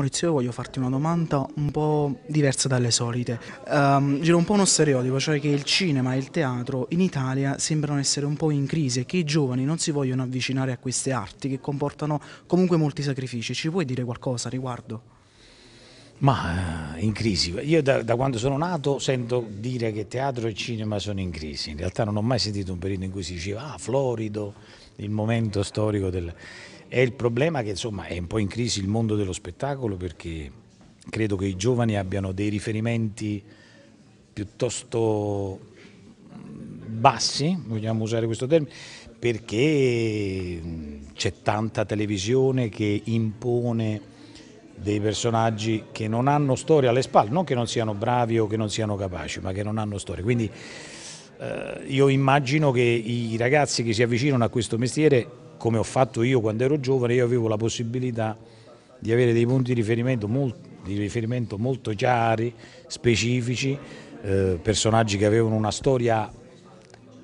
Maurizio, voglio farti una domanda un po' diversa dalle solite. Um, ehm, gira un po' uno stereotipo, cioè che il cinema e il teatro in Italia sembrano essere un po' in crisi e che i giovani non si vogliono avvicinare a queste arti che comportano comunque molti sacrifici. Ci puoi dire qualcosa a riguardo? Ma eh, in crisi, io da, da, quando sono nato sento dire che teatro e cinema sono in crisi, in realtà non ho mai sentito un periodo in cui si diceva ah florido, il momento storico del... È il problema che insomma è un po' in crisi il mondo dello spettacolo perché credo che i giovani abbiano dei riferimenti piuttosto bassi, vogliamo usare questo termine, perché c'è tanta televisione che impone dei personaggi che non hanno storia alle spalle, non che non siano bravi o che non siano capaci, ma che non hanno storia. Quindi eh, io immagino che i ragazzi che si avvicinano a questo mestiere come ho fatto io quando ero giovane, io avevo la possibilità di avere dei punti di riferimento molto, di riferimento molto chiari, specifici, eh, personaggi che avevano una storia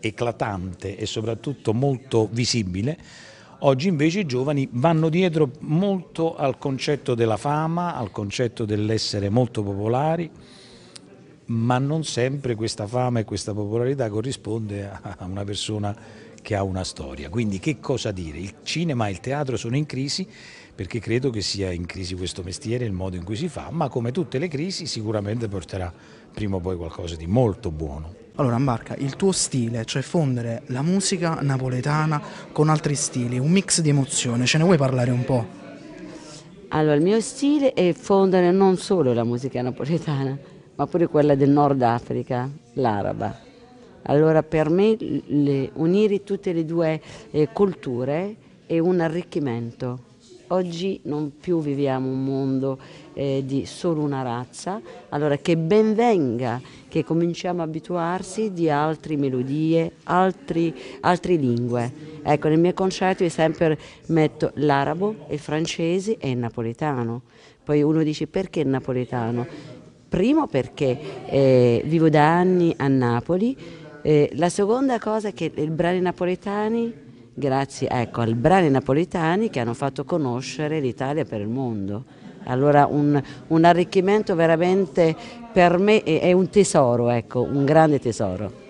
eclatante e soprattutto molto visibile. Oggi invece i giovani vanno dietro molto al concetto della fama, al concetto dell'essere molto popolari, ma non sempre questa fama e questa popolarità corrisponde a una persona che ha una storia. Quindi che cosa dire? Il cinema e il teatro sono in crisi perché credo che sia in crisi questo mestiere, il modo in cui si fa, ma come tutte le crisi sicuramente porterà prima o poi qualcosa di molto buono. Allora Ambarca, il tuo stile, cioè fondere la musica napoletana con altri stili, un mix di emozione, ce ne vuoi parlare un po'? Allora, il mio stile è fondere non solo la musica napoletana, ma pure quella del Nord Africa, l'araba allora per me le, unire tutte le due eh, culture è un arricchimento. Oggi non più viviamo un mondo eh, di solo una razza, allora che ben venga che cominciamo a abituarsi di altre melodie, altri, altre lingue. Ecco, nel mio concerto io sempre metto l'arabo, il francese e il napoletano. Poi uno dice perché il napoletano? Primo perché eh, vivo da anni a Napoli, eh, la seconda cosa è che i brani napoletani, grazie ecco, al brani napoletani che hanno fatto conoscere l'Italia per il mondo. Allora un, un, arricchimento veramente per me è, è un tesoro, ecco, un grande tesoro.